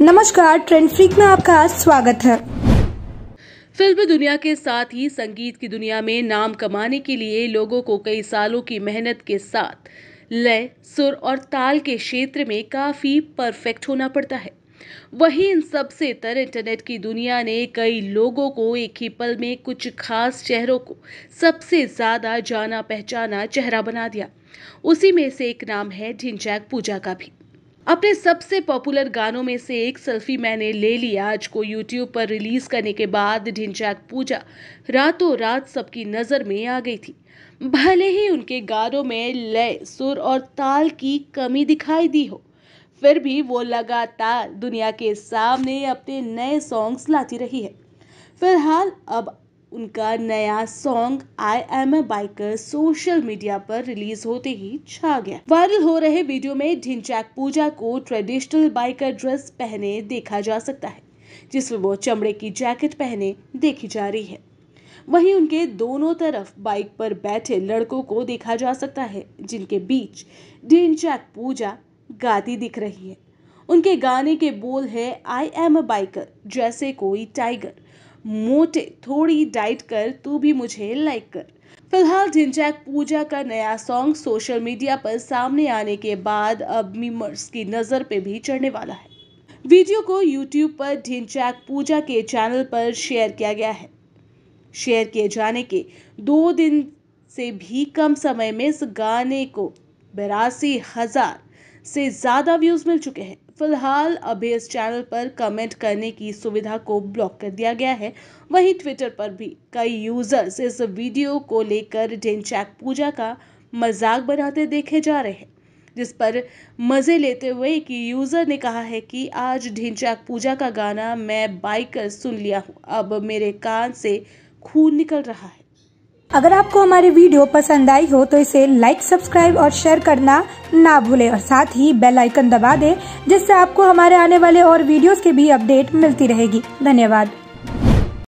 नमस्कार trend freak में आपका स्वागत है फिल्म दुनिया के साथ ही संगीत की दुनिया में नाम कमाने के लिए लोगों को कई सालों की मेहनत के साथ लय सुर और ताल के क्षेत्र में काफी परफेक्ट होना पड़ता है वहीं इन सबसे तर इंटरनेट की दुनिया ने कई लोगों को एक ही पल में कुछ खास चेहरों को सबसे ज्यादा जाना पहचाना चेहरा बना दिया उसी में से एक नाम है ढिंचैक पूजा का भी अपने सबसे पॉपुलर गानों में से एक सेल्फी मैंने ले ली आज को यूट्यूब पर रिलीज करने के बाद ढिंचाक पूजा रातों रात सबकी नज़र में आ गई थी भले ही उनके गानों में लय सुर और ताल की कमी दिखाई दी हो फिर भी वो लगातार दुनिया के सामने अपने नए सॉन्ग्स लाती रही है फिलहाल अब उनका नया song I am a biker social media पर रिलीज होते ही छा गया वायरल हो रहे वीडियो में ढिंचाक पूजा को ट्रेडिशनल बाइकर ड्रेस पहने देखा जा सकता है जिसमें वो चमड़े की जैकेट पहने देखी जा रही है वहीं उनके दोनों तरफ बाइक पर बैठे लड़कों को देखा जा सकता है जिनके बीच ढिंचाक पूजा गाती दिख रही है उनके गाने के बोल है आई एम अ बाइकर जैसे कोई टाइगर मोटे थोड़ी डाइट कर तू भी मुझे लाइक कर फिलहाल ढिंचैक पूजा का नया सॉन्ग सोशल मीडिया पर सामने आने के बाद अब मीमर्स की नज़र पे भी चढ़ने वाला है वीडियो को यूट्यूब पर ढिनचैक पूजा के चैनल पर शेयर किया गया है शेयर किए जाने के दो दिन से भी कम समय में इस गाने को बिरासी हजार से ज़्यादा व्यूज़ मिल चुके हैं फिलहाल अभी इस चैनल पर कमेंट करने की सुविधा को ब्लॉक कर दिया गया है वहीं ट्विटर पर भी कई यूज़र्स इस वीडियो को लेकर डेनचैक पूजा का मजाक बनाते देखे जा रहे हैं जिस पर मज़े लेते हुए कि यूज़र ने कहा है कि आज ढिंचाक पूजा का गाना मैं बाइक कर सुन लिया हूँ अब मेरे कान से खून निकल रहा है अगर आपको हमारी वीडियो पसंद आई हो तो इसे लाइक सब्सक्राइब और शेयर करना ना भूले और साथ ही बेल आइकन दबा दें जिससे आपको हमारे आने वाले और वीडियोस के भी अपडेट मिलती रहेगी धन्यवाद